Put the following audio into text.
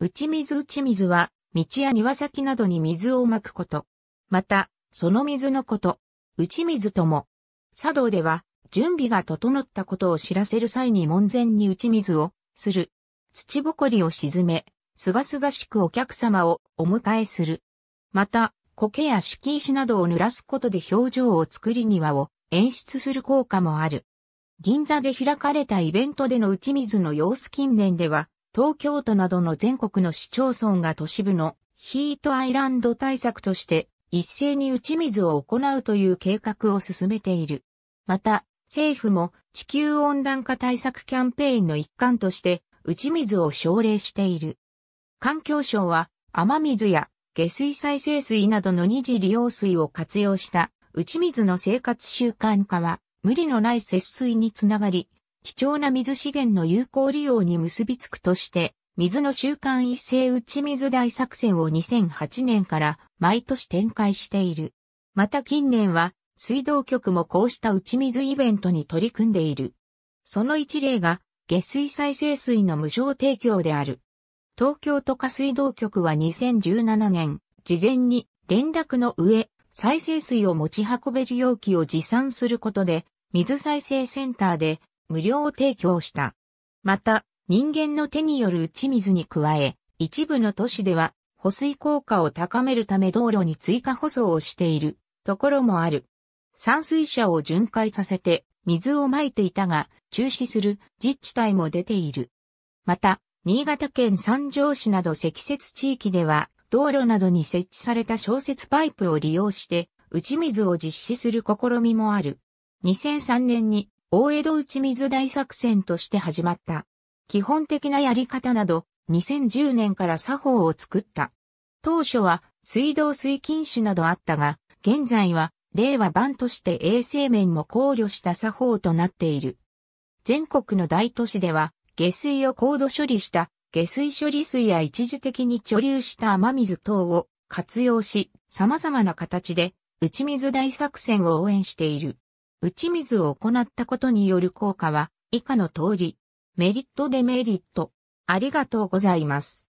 打ち水打ち水は、道や庭先などに水をまくこと。また、その水のこと、打ち水とも。茶道では、準備が整ったことを知らせる際に門前に打ち水を、する。土ぼこりを沈め、すがすがしくお客様をお迎えする。また、苔や敷石などを濡らすことで表情を作り庭を演出する効果もある。銀座で開かれたイベントでの打ち水の様子近年では、東京都などの全国の市町村が都市部のヒートアイランド対策として一斉に打ち水を行うという計画を進めている。また、政府も地球温暖化対策キャンペーンの一環として打ち水を奨励している。環境省は雨水や下水再生水などの二次利用水を活用した打ち水の生活習慣化は無理のない節水につながり、貴重な水資源の有効利用に結びつくとして、水の週慣一斉打ち水大作戦を2008年から毎年展開している。また近年は、水道局もこうした打ち水イベントに取り組んでいる。その一例が、下水再生水の無償提供である。東京都下水道局は2017年、事前に連絡の上、再生水を持ち運べる容器を持参することで、水再生センターで無料提供した。また、人間の手による打ち水に加え、一部の都市では、保水効果を高めるため道路に追加舗装をしているところもある。散水車を巡回させて水をまいていたが、中止する自治体も出ている。また、新潟県三条市など積雪地域では、道路などに設置された小雪パイプを利用して、打ち水を実施する試みもある。2003年に大江戸ち水大作戦として始まった。基本的なやり方など、2010年から作法を作った。当初は水道水禁止などあったが、現在は令和版として衛生面も考慮した作法となっている。全国の大都市では、下水を高度処理した下水処理水や一時的に貯留した雨水等を活用し、様々な形でち水大作戦を応援している。打ち水を行ったことによる効果は以下の通り、メリットデメリット。ありがとうございます。